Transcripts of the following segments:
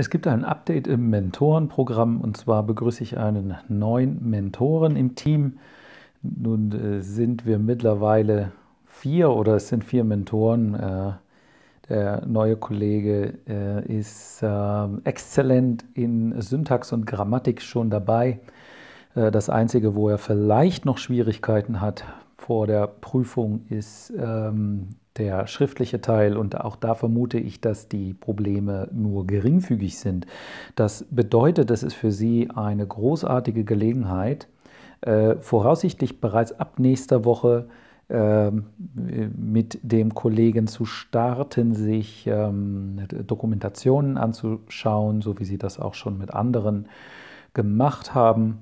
Es gibt ein Update im Mentorenprogramm und zwar begrüße ich einen neuen Mentoren im Team. Nun äh, sind wir mittlerweile vier oder es sind vier Mentoren. Äh, der neue Kollege äh, ist ähm, exzellent in Syntax und Grammatik schon dabei. Das Einzige, wo er vielleicht noch Schwierigkeiten hat vor der Prüfung, ist ähm, der schriftliche Teil und auch da vermute ich, dass die Probleme nur geringfügig sind. Das bedeutet, das ist für Sie eine großartige Gelegenheit, äh, voraussichtlich bereits ab nächster Woche ähm, mit dem Kollegen zu starten, sich ähm, Dokumentationen anzuschauen, so wie Sie das auch schon mit anderen gemacht haben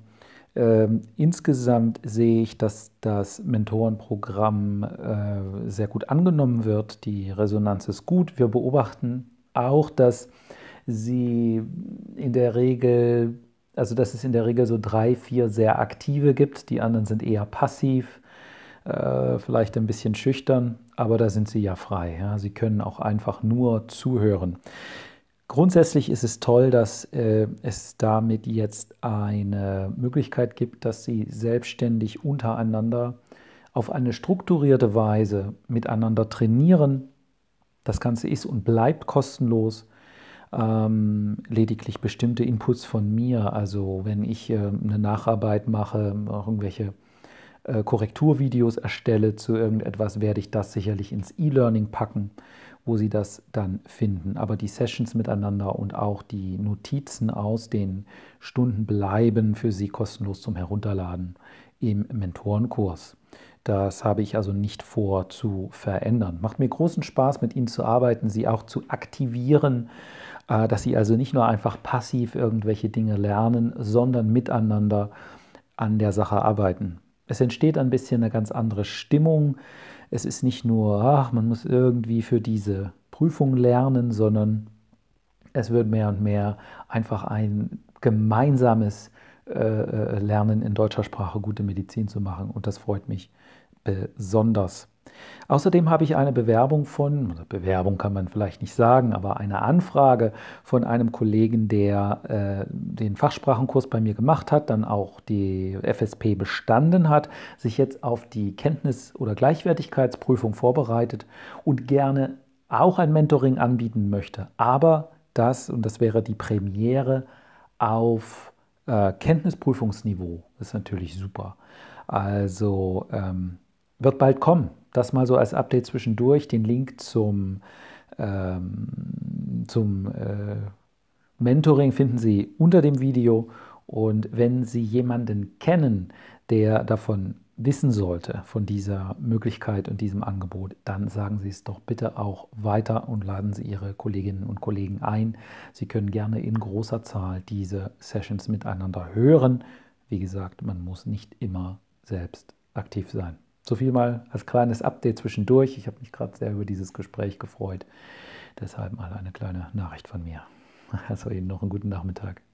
ähm, insgesamt sehe ich, dass das Mentorenprogramm äh, sehr gut angenommen wird. Die Resonanz ist gut. Wir beobachten auch, dass sie in der Regel, also dass es in der Regel so drei, vier sehr aktive gibt. Die anderen sind eher passiv, äh, vielleicht ein bisschen schüchtern, aber da sind sie ja frei. Ja? Sie können auch einfach nur zuhören. Grundsätzlich ist es toll, dass äh, es damit jetzt eine Möglichkeit gibt, dass sie selbstständig untereinander auf eine strukturierte Weise miteinander trainieren. Das Ganze ist und bleibt kostenlos. Ähm, lediglich bestimmte Inputs von mir, also wenn ich äh, eine Nacharbeit mache, irgendwelche äh, Korrekturvideos erstelle zu irgendetwas, werde ich das sicherlich ins E-Learning packen, wo Sie das dann finden. Aber die Sessions miteinander und auch die Notizen aus den Stunden bleiben für Sie kostenlos zum Herunterladen im Mentorenkurs. Das habe ich also nicht vor zu verändern. Macht mir großen Spaß, mit Ihnen zu arbeiten, Sie auch zu aktivieren, äh, dass Sie also nicht nur einfach passiv irgendwelche Dinge lernen, sondern miteinander an der Sache arbeiten. Es entsteht ein bisschen eine ganz andere Stimmung. Es ist nicht nur, ach, man muss irgendwie für diese Prüfung lernen, sondern es wird mehr und mehr einfach ein gemeinsames äh, äh, Lernen in deutscher Sprache gute Medizin zu machen. Und das freut mich besonders. Außerdem habe ich eine Bewerbung von, Bewerbung kann man vielleicht nicht sagen, aber eine Anfrage von einem Kollegen, der äh, den Fachsprachenkurs bei mir gemacht hat, dann auch die FSP bestanden hat, sich jetzt auf die Kenntnis- oder Gleichwertigkeitsprüfung vorbereitet und gerne auch ein Mentoring anbieten möchte. Aber das, und das wäre die Premiere, auf äh, Kenntnisprüfungsniveau. ist natürlich super. Also ähm, wird bald kommen. Das mal so als Update zwischendurch. Den Link zum, ähm, zum äh, Mentoring finden Sie unter dem Video. Und wenn Sie jemanden kennen, der davon wissen sollte, von dieser Möglichkeit und diesem Angebot, dann sagen Sie es doch bitte auch weiter und laden Sie Ihre Kolleginnen und Kollegen ein. Sie können gerne in großer Zahl diese Sessions miteinander hören. Wie gesagt, man muss nicht immer selbst aktiv sein. So viel mal als kleines Update zwischendurch. Ich habe mich gerade sehr über dieses Gespräch gefreut. Deshalb mal eine kleine Nachricht von mir. Also Ihnen noch einen guten Nachmittag.